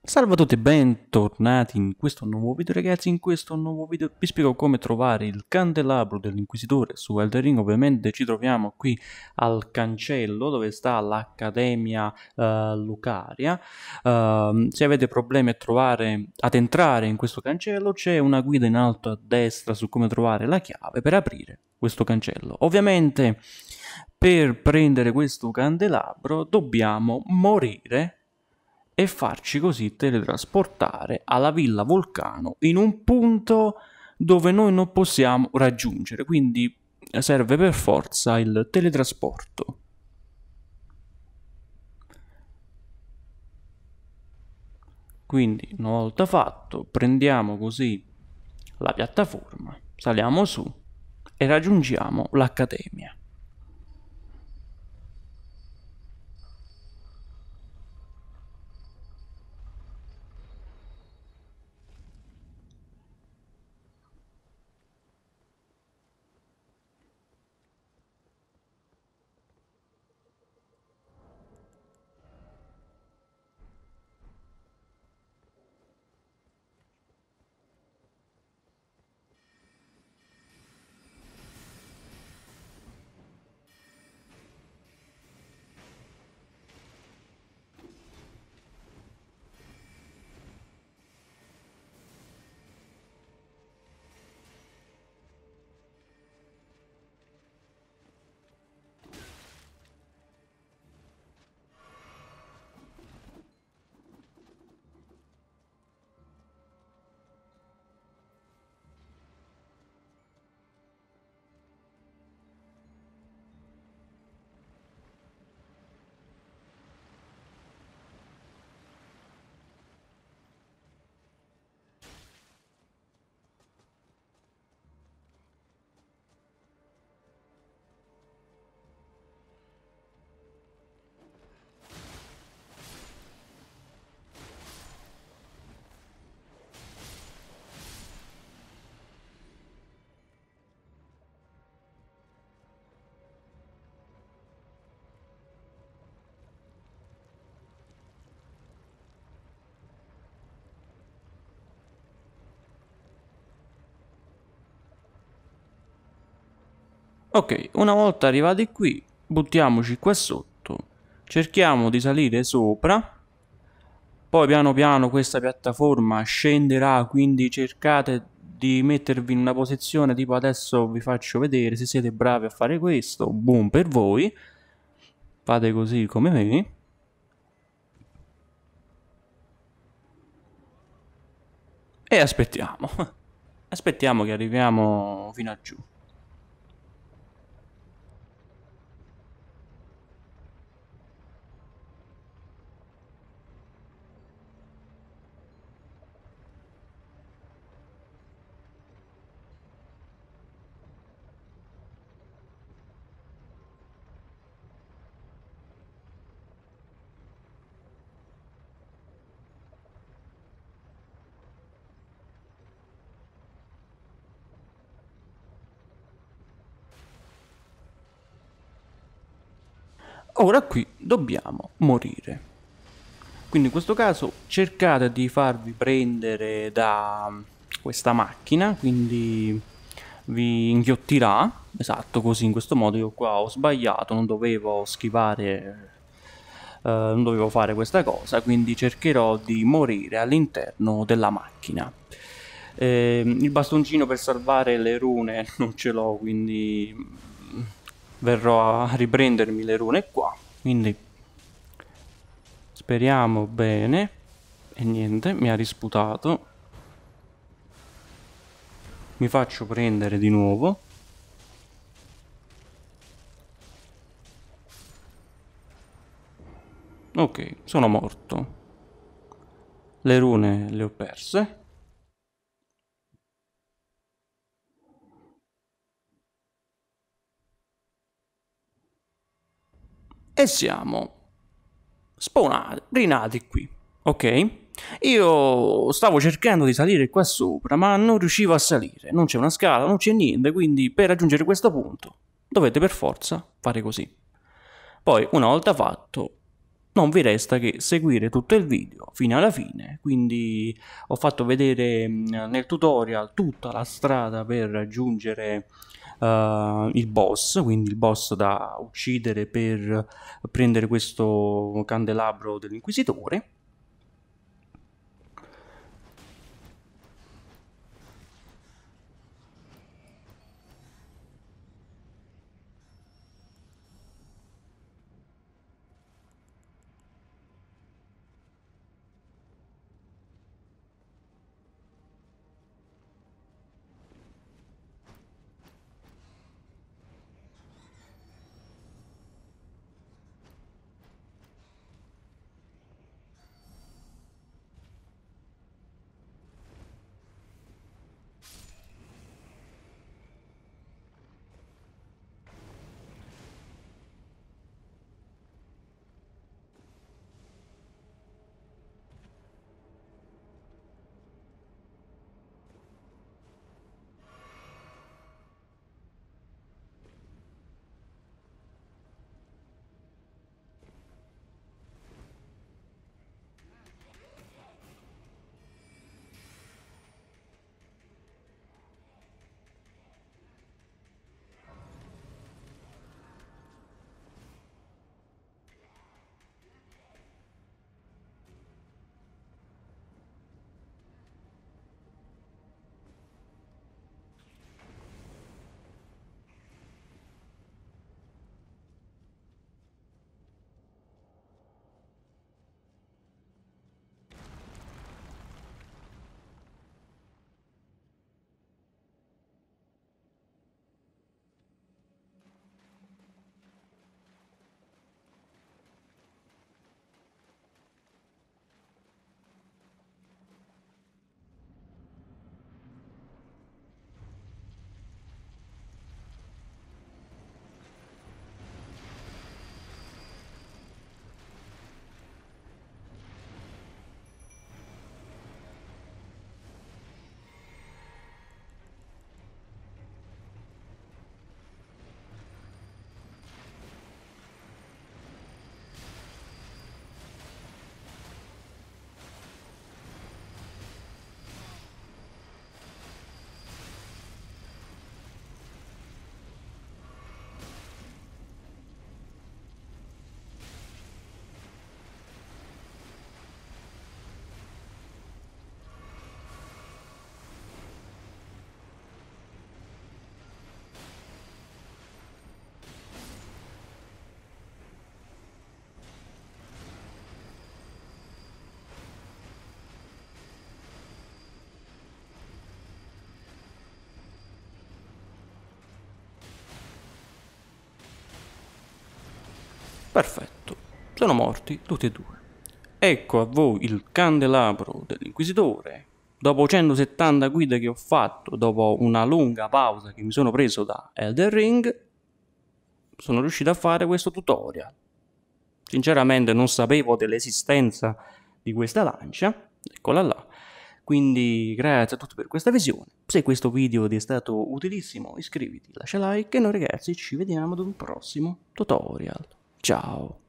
Salve a tutti e bentornati in questo nuovo video ragazzi, in questo nuovo video vi spiego come trovare il candelabro dell'inquisitore su Elden Ring, ovviamente ci troviamo qui al cancello dove sta l'Accademia uh, Lucaria, uh, se avete problemi a trovare, ad entrare in questo cancello c'è una guida in alto a destra su come trovare la chiave per aprire questo cancello, ovviamente per prendere questo candelabro dobbiamo morire e farci così teletrasportare alla Villa Vulcano in un punto dove noi non possiamo raggiungere, quindi eh, serve per forza il teletrasporto. Quindi una volta fatto prendiamo così la piattaforma, saliamo su e raggiungiamo l'accademia. Ok, una volta arrivati qui, buttiamoci qua sotto, cerchiamo di salire sopra, poi piano piano questa piattaforma scenderà, quindi cercate di mettervi in una posizione tipo adesso vi faccio vedere se siete bravi a fare questo, boom per voi, fate così come me. E aspettiamo, aspettiamo che arriviamo fino a giù. ora qui dobbiamo morire. Quindi in questo caso cercate di farvi prendere da questa macchina, quindi vi inghiottirà, esatto così in questo modo io qua ho sbagliato, non dovevo schivare, eh, non dovevo fare questa cosa, quindi cercherò di morire all'interno della macchina. Eh, il bastoncino per salvare le rune non ce l'ho, quindi verrò a riprendermi le rune qua quindi speriamo bene e niente mi ha risputato mi faccio prendere di nuovo ok sono morto le rune le ho perse e siamo spawnati qui, ok? Io stavo cercando di salire qua sopra, ma non riuscivo a salire, non c'è una scala, non c'è niente, quindi per raggiungere questo punto dovete per forza fare così. Poi, una volta fatto, non vi resta che seguire tutto il video fino alla fine, quindi ho fatto vedere mm, nel tutorial tutta la strada per raggiungere uh, il boss, quindi il boss da uccidere per prendere questo candelabro dell'inquisitore Perfetto, sono morti tutti e due. Ecco a voi il candelabro dell'inquisitore. Dopo 170 guide che ho fatto, dopo una lunga pausa che mi sono preso da Elden Ring, sono riuscito a fare questo tutorial. Sinceramente non sapevo dell'esistenza di questa lancia, eccola là. Quindi grazie a tutti per questa visione. Se questo video ti è stato utilissimo iscriviti, lascia like e noi ragazzi ci vediamo ad un prossimo tutorial. 找。